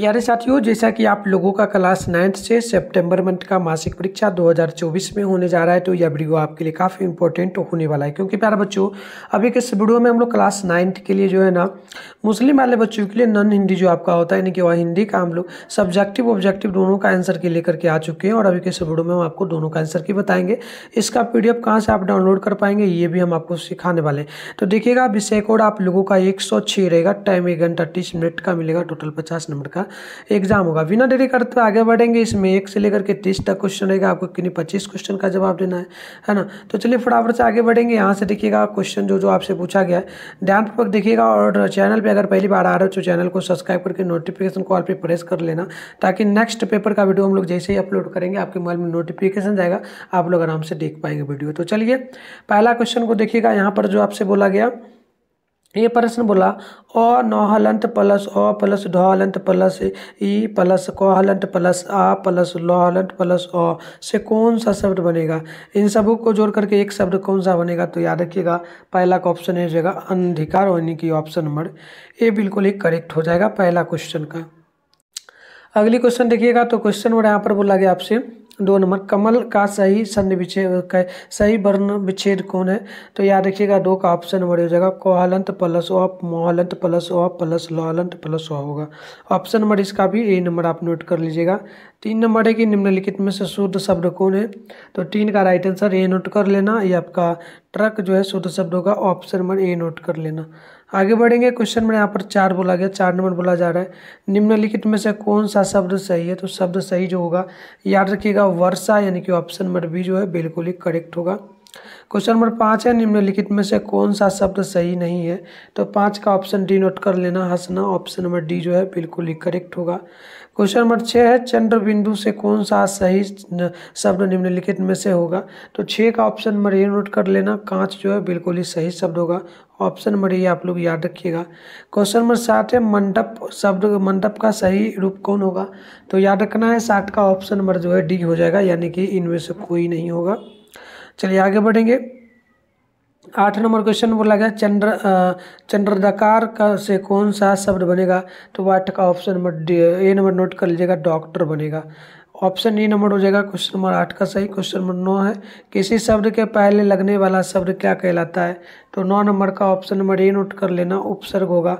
यारे साथियों जैसा कि आप लोगों का क्लास नाइन्थ से सितंबर मंथ का मासिक परीक्षा 2024 में होने जा रहा है तो यह वीडियो आपके लिए काफ़ी इंपॉर्टेंट होने वाला है क्योंकि प्यारे बच्चों अभी के इस वीडियो में हम लोग क्लास नाइन्थ के लिए जो है ना मुस्लिम वाले बच्चों के लिए नॉन हिंदी जो आपका होता है यानी कि वह हिंदी का हम लोग सब्जेक्टिव ऑब्जेक्टिव दोनों का आंसर के लेकर के आ चुके हैं और अभी के इस वीडियो में हम आपको दोनों का आंसर की बताएंगे इसका पी डी से आप डाउनलोड कर पाएंगे ये भी हम आपको सिखाने वाले हैं तो देखिएगा विषय कोड आप लोगों का एक रहेगा टाइम एक घंटा तीस मिनट का मिलेगा टोटल पचास नंबर का एग्जाम होगा बिना देरी करते तो आगे बढ़ेंगे इसमें एक से लेकर के तीस तक क्वेश्चन रहेगा आपको कितनी पच्चीस क्वेश्चन का जवाब देना है है ना तो चलिए फटाफट से आगे बढ़ेंगे यहाँ से देखिएगा क्वेश्चन जो जो आपसे पूछा गया है ध्यानपूर्वक देखिएगा और चैनल पर अगर पहली बार आ रहे हो तो चैनल को सब्सक्राइब करके नोटिफिकेशन कॉल पर प्रेस कर लेना ताकि नेक्स्ट पेपर का वीडियो हम लोग जैसे ही अपलोड करेंगे आपके मोबाइल में नोटिफिकेशन जाएगा आप लोग आराम से देख पाएंगे वीडियो तो चलिए पहला क्वेश्चन को देखिएगा यहाँ पर जो आपसे बोला गया ये प्रश्न बोला अ नहलंत प्लस अ प्लस ढहलंत प्लस ई प्लस कहलंत प्लस आ प्लस हलंत प्लस अ से कौन सा शब्द बनेगा इन सबों को जोड़ करके एक शब्द कौन सा बनेगा तो याद रखिएगा पहला का ऑप्शन है जाएगा अंधिकार यानी कि ऑप्शन नंबर ए बिल्कुल ही करेक्ट हो जाएगा पहला क्वेश्चन का अगली क्वेश्चन देखिएगा तो क्वेश्चन नंबर यहाँ पर बोला गया आपसे दो नंबर कमल का सही संधि विच्छेद सही वर्ण विच्छेद कौन है तो याद रखिएगा दो का ऑप्शन नंबर हो जाएगा कोहलंत प्लस ऑफ मोहलंत प्लस ओ प्लस लोहलंत प्लस ऑफ होगा ऑप्शन नंबर इसका भी ए नंबर आप नोट कर लीजिएगा तीन नंबर है कि निम्नलिखित में से शुद्ध शब्द कौन है तो तीन का राइट आंसर ए नोट कर लेना या आपका ट्रक जो है शुद्ध शब्द होगा ऑप्शन नंबर ए नोट कर लेना आगे बढ़ेंगे क्वेश्चन में यहाँ पर चार बोला गया चार नंबर बोला जा रहा है निम्नलिखित में से कौन सा शब्द सही है तो शब्द सही जो होगा याद रखिएगा वर्षा यानी कि ऑप्शन नंबर बी जो है बिल्कुल ही करेक्ट होगा क्वेश्चन नंबर पाँच है निम्नलिखित में से कौन सा शब्द सही नहीं है तो पाँच का ऑप्शन डी नोट कर लेना हंसना ऑप्शन नंबर डी जो है बिल्कुल ही करेक्ट होगा क्वेश्चन नंबर छः है चंद्र बिंदु से कौन सा सही शब्द निम्नलिखित में से होगा तो छः का ऑप्शन नंबर ए नोट कर लेना कांच जो है बिल्कुल ही सही शब्द होगा ऑप्शन नंबर ये आप लोग याद रखिएगा क्वेश्चन नंबर सात है मंडप शब्द मंडप का सही रूप कौन होगा तो याद रखना है सात का ऑप्शन नंबर जो है डी हो जाएगा यानी कि इनमें से कोई नहीं होगा चलिए आगे बढ़ेंगे आठ नंबर क्वेश्चन बोला गया चंद्र चंद्रदकार का से कौन सा शब्द बनेगा तो वाट आठ का option number A number note कर लीजिएगा डॉक्टर बनेगा ऑप्शन ए नंबर हो जाएगा क्वेश्चन नंबर आठ का सही क्वेश्चन नंबर नौ है किसी शब्द के पहले लगने वाला शब्द क्या कहलाता है तो नौ नंबर का ऑप्शन नंबर ए नोट कर लेना उपसर्ग होगा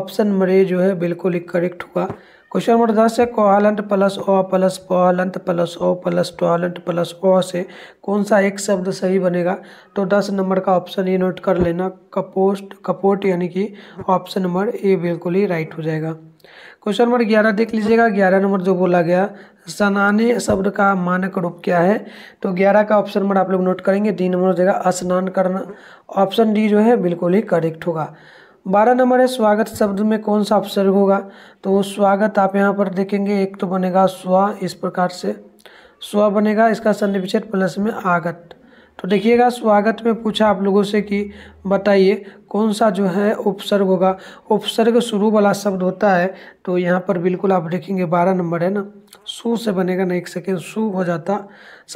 ऑप्शन नंबर ए जो है बिल्कुल ही करेक्ट हुआ क्वेश्चन नंबर दस है कोहलंट प्लस ओ प्लस पोहालंट प्लस ओ प्लस टोहलंट प्लस ओ से कौन सा एक शब्द सही बनेगा तो दस नंबर का ऑप्शन ये नोट कर लेना कपोस्ट कपोट यानी कि ऑप्शन नंबर ए बिल्कुल ही राइट हो जाएगा क्वेश्चन नंबर ग्यारह देख लीजिएगा ग्यारह नंबर जो बोला गया स्नाने शब्द का मानक रूप क्या है तो ग्यारह का ऑप्शन नंबर आप लोग नोट करेंगे डी नंबर हो जाएगा स्नान करना ऑप्शन डी जो है बिल्कुल ही करेक्ट होगा बारह नंबर है स्वागत शब्द में कौन सा उपसर्ग होगा तो स्वागत आप यहाँ पर देखेंगे एक तो बनेगा स्व इस प्रकार से स्व बनेगा इसका सन्निविचेट प्लस में आगत तो देखिएगा स्वागत में पूछा आप लोगों से कि बताइए कौन सा जो है उपसर्ग होगा उपसर्ग शुरू वाला शब्द होता है तो यहाँ पर बिल्कुल आप देखेंगे बारह नंबर है ना सु से बनेगा ना एक सेकेंड सु हो जाता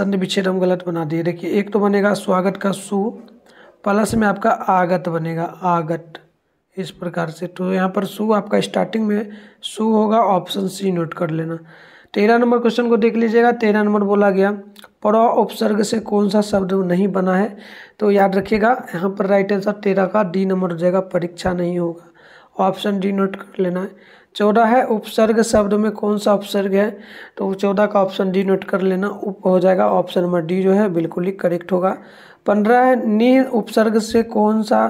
संधि विच्छेद हम गलत बना दिए देखिए एक तो बनेगा स्वागत का सु प्लस में आपका आगत बनेगा आगत इस प्रकार से तो यहाँ पर सू आपका स्टार्टिंग में सू होगा ऑप्शन सी नोट कर लेना तेरह नंबर क्वेश्चन को देख लीजिएगा तेरह नंबर बोला गया पर उपसर्ग से कौन सा शब्द नहीं बना है तो याद रखिएगा यहाँ पर राइट आंसर तेरह का डी नंबर हो जाएगा परीक्षा नहीं होगा ऑप्शन डी नोट कर लेना है चौदह है उपसर्ग शब्द में कौन सा उपसर्ग है तो चौदह का ऑप्शन डी नोट कर लेना उप हो जाएगा ऑप्शन नंबर डी जो है बिल्कुल ही करेक्ट होगा पंद्रह नी उपसर्ग से कौन सा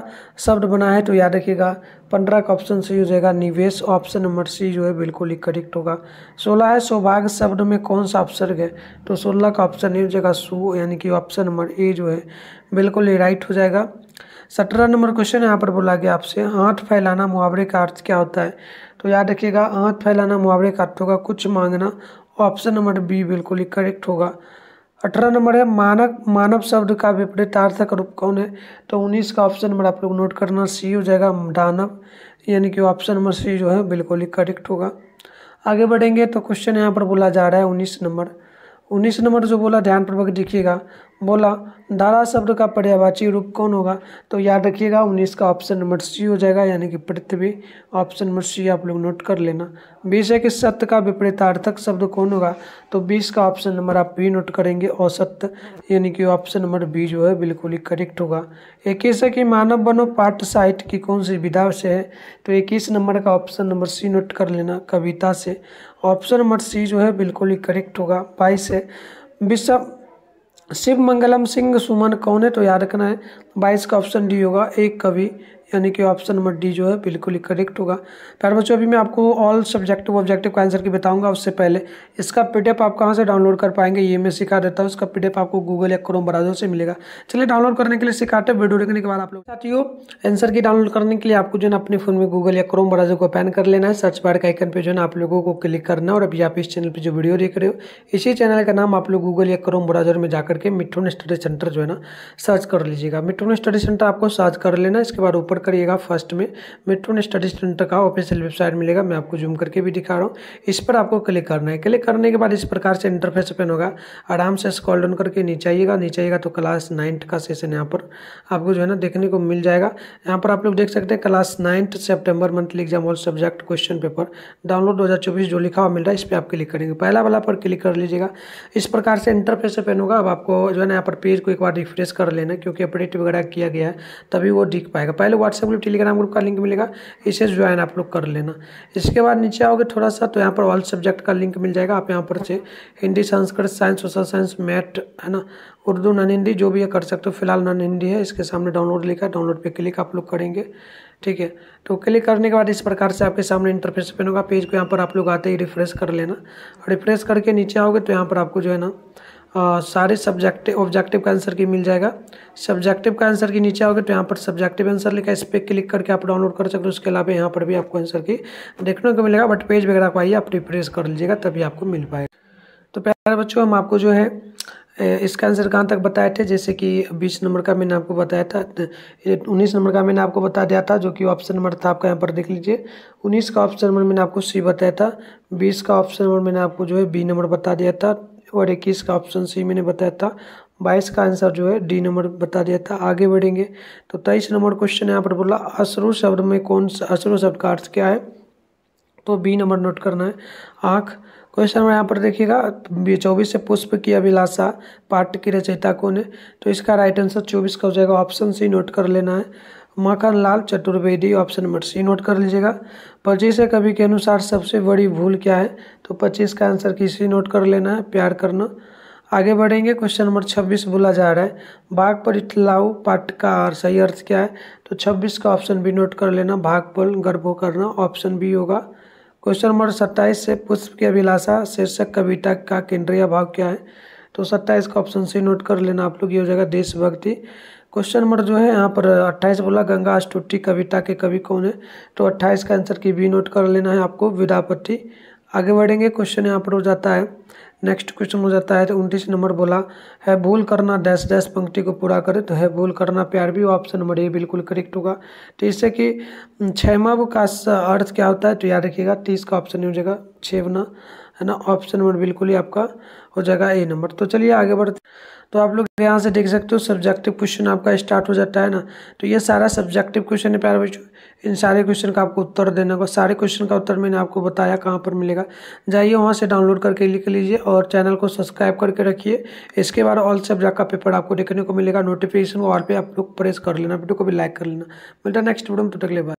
शब्द बना है तो याद रखिएगा पंद्रह का ऑप्शन सही हो जाएगा निवेश ऑप्शन नंबर सी जो है बिल्कुल ही करेक्ट होगा सोलह है सौभाग्य शब्द में कौन सा उपसर्ग है तो सोलह का ऑप्शन हो जाएगा सु यानी कि ऑप्शन नंबर ए जो है बिल्कुल ही राइट हो जाएगा सत्रह नंबर क्वेश्चन यहाँ पर बोला गया आपसे आठ फैलाना मुहावरे का अर्थ क्या होता है तो याद रखिएगा आठ फैलाना मुहावरे का अर्थ होगा कुछ मांगना ऑप्शन नंबर बी बिल्कुल ही करेक्ट होगा अठारह नंबर है मानक मानव शब्द का विपरीतार्थक रूप कौन है तो उन्नीस का ऑप्शन नंबर आप लोग नोट करना सी हो जाएगा दानव यानी कि ऑप्शन नंबर सी जो है बिल्कुल ही करेक्ट होगा आगे बढ़ेंगे तो क्वेश्चन यहाँ पर बोला जा रहा है उन्नीस नंबर उन्नीस नंबर जो बोला ध्यानपूर्वक देखिएगा बोला धारा शब्द का पर्यावाची रूप कौन होगा तो याद रखिएगा उन्नीस का ऑप्शन नंबर सी हो जाएगा यानी कि पृथ्वी ऑप्शन नंबर सी आप लोग नोट कर लेना बीस है कि सत्य का विपरीतार्थक शब्द कौन होगा तो बीस का ऑप्शन नंबर आप भी नोट करेंगे औसत यानी कि ऑप्शन नंबर बी जो है बिल्कुल ही करेक्ट होगा इक्कीस है कि मानव बनो पाठ साहित्य की कौन सी विधा से है तो इक्कीस नंबर का ऑप्शन नंबर सी नोट कर लेना कविता से ऑप्शन नंबर सी जो है बिल्कुल ही करेक्ट होगा बाईस है विश्व शिव मंगलम सिंह सुमन कौन है तो याद रखना है बाईस का ऑप्शन डी होगा एक कवि यानी कि ऑप्शन नंबर डी जो है बिल्कुल ही करेक्ट होगा प्यार बच्चों अभी मैं आपको ऑल सब्जेक्टिव ऑब्जेक्टिव का आंसर की बताऊंगा उससे पहले इसका पीडीएफ आप कहाँ से डाउनलोड कर पाएंगे ये मैं सिखा देता हूँ उसका पीडीएफ आपको गूगल या क्रोम ब्राउजर से मिलेगा चलिए डाउनलोड करने के लिए सिखाते हैं वीडियो देखने के बाद आप लोग साथियों आंसर की डाउनलोड करने के लिए आपको जो है अपने फोन में गूगल या क्रोम ब्राउजर को ओपन कर लेना है सर्च बार के आइकन पर जो है आप लोगों को क्लिक करना और अभी आप इस चैनल पर जो वीडियो देख रहे हो इसी चैनल का नाम आप लोग गूगल या क्रोम ब्राउजर में जाकर के मिठुन स्टडी सेंटर जो है ना सर्च कर लीजिएगा मेट्रोन स्टडी सेंटर आपको सर्च कर लेना इसके बाद ऊपर करिएगा फर्स्ट में मेट्रोन स्टडी सेंटर का ऑफिशियल वेबसाइट मिलेगा मैं आपको जूम करके भी दिखा रहा हूँ इस पर आपको क्लिक करना है क्लिक करने के बाद इस प्रकार से इंटरफेस ओपन होगा आराम से स्कॉल डाउन करके नीचे आइएगा नीचे आइएगा तो क्लास नाइन्थ का सेशन यहाँ पर आपको जो है ना देखने को मिल जाएगा यहाँ पर आप लोग देख सकते हैं class ninth September monthly exam all subject question paper download दो जो लिखा हुआ मिल रहा है इस पर आप क्लिक करेंगे पहला वाला पर क्लिक कर लीजिएगा इस प्रकार से इंटरफेस ओपन होगा अब आपको जो है ना यहाँ पर पेज को एक बार रिफ्रेश कर लेना क्योंकि अपडेट वगैरह वगैरह किया गया है तभी वो दिख पाएगा पहले व्हाट्सएप ग्रुप टेलीग्राम ग्रुप का लिंक मिलेगा इसे ज्वाइन आप लोग कर लेना इसके बाद नीचे आओगे थोड़ा सा तो यहाँ पर ऑल सब्जेक्ट का लिंक मिल जाएगा आप यहाँ पर से Hindi Sanskrit science social science math है ना उर्दू नॉन हिंदी जो भी है कर सकते हो फिलहाल नॉन हिंदी है इसके सामने डाउनलोड लिखा है डाउनलोड पे क्लिक आप लोग करेंगे ठीक है तो क्लिक करने के बाद इस प्रकार से आपके सामने इंटरफेस पेन होगा पेज को यहाँ पर आप लोग आते ही रिफ्रेश कर लेना रिफ्रेश करके नीचे आओगे तो यहाँ पर आपको जो है ना आ, सारे सब्जेक्टिव ऑब्जेक्टिव का आंसर की मिल जाएगा सब्जेक्टिव का आंसर की नीचे आओगे तो यहाँ पर सब्जेक्टिव आंसर लिखा है इस पर क्लिक करके आप डाउनलोड कर सकते हो उसके अलावा यहाँ पर भी आपको आंसर की देखने को मिलेगा बट पेज वगैरह को आइए आप रिफ्रेश कर लीजिएगा तभी आपको मिल पाएगा तो प्यारे बच्चों हम आपको जो है इसका आंसर कहाँ तक बताए थे जैसे कि बीस नंबर का मैंने आपको बताया था तो उन्नीस नंबर का मैंने आपको बता दिया था जो कि ऑप्शन नंबर था आपका यहाँ पर देख लीजिए उन्नीस का ऑप्शन नंबर मैंने आपको सी बताया था बीस का ऑप्शन नंबर मैंने आपको जो है बी नंबर बता दिया था और इक्कीस का ऑप्शन सी मैंने बताया था बाईस का आंसर जो है डी नंबर बता दिया था आगे बढ़ेंगे तो तेईस नंबर क्वेश्चन यहाँ पर बोला अश्रु शब्द में कौन सा अश्रु शब्द का अर्थ क्या है तो बी नंबर नोट करना है आँख क्वेश्चन नंबर यहाँ पर देखिएगा चौबीस से पुष्प की अभिलाषा पाठ की रचयिता कौन है तो इसका राइट आंसर चौबीस का हो जाएगा ऑप्शन सी नोट कर लेना है Makhan Lal Chaturvedi option number C note कर लीजिएगा पच्चीस एक कवि के अनुसार सबसे बड़ी भूल क्या है तो पच्चीस का आंसर किसी नोट कर लेना है प्यार करना आगे बढ़ेंगे क्वेश्चन नंबर छब्बीस बोला जा रहा है भाग पर इतलाऊ पाठ का और सही अर्थ क्या है तो छब्बीस का ऑप्शन बी नोट कर लेना भाग पर गर्भो करना ऑप्शन बी होगा क्वेश्चन नंबर सत्ताईस से पुष्प की अभिलाषा शीर्षक कविता का केंद्रीय भाव क्या है तो सत्ताईस का ऑप्शन सी नोट कर लेना आप लोग ये हो जाएगा देशभक्ति क्वेश्चन नंबर जो है यहाँ पर अट्ठाईस बोला गंगा अष्टुट्टी कविता के कवि कौन है तो अट्ठाईस का आंसर की बी नोट कर लेना है आपको विद्यापति आगे बढ़ेंगे क्वेश्चन यहाँ पर हो जाता है नेक्स्ट क्वेश्चन हो जाता है तो उनतीस नंबर बोला है भूल करना डैश डैश पंक्ति को पूरा करे तो है भूल करना प्यार भी ऑप्शन नंबर ए बिल्कुल करेक्ट होगा तो इससे कि छमव का अर्थ क्या होता है तो याद रखिएगा तीस का ऑप्शन हो जाएगा छवना है ना ऑप्शन नंबर बिल्कुल ही आपका हो जाएगा ए नंबर तो चलिए आगे बढ़ते तो आप लोग यहाँ से देख सकते हो सब्जेक्टिव क्वेश्चन आपका स्टार्ट हो जाता है ना तो ये सारा सब्जेक्टिव क्वेश्चन है प्यारे बच्चों इन सारे क्वेश्चन का आपको उत्तर देना होगा सारे क्वेश्चन का उत्तर मैंने आपको बताया कहाँ पर मिलेगा जाइए वहाँ से डाउनलोड करके लिख लीजिए और चैनल को सब्सक्राइब करके रखिए इसके बाद ऑल सब्जेक्ट का पेपर आपको देखने को मिलेगा नोटिफिकेशन को पे आप लोग प्रेस कर लेना वीडियो को भी लाइक कर लेना मिलता है नेक्स्ट वीडियो में तो तक ले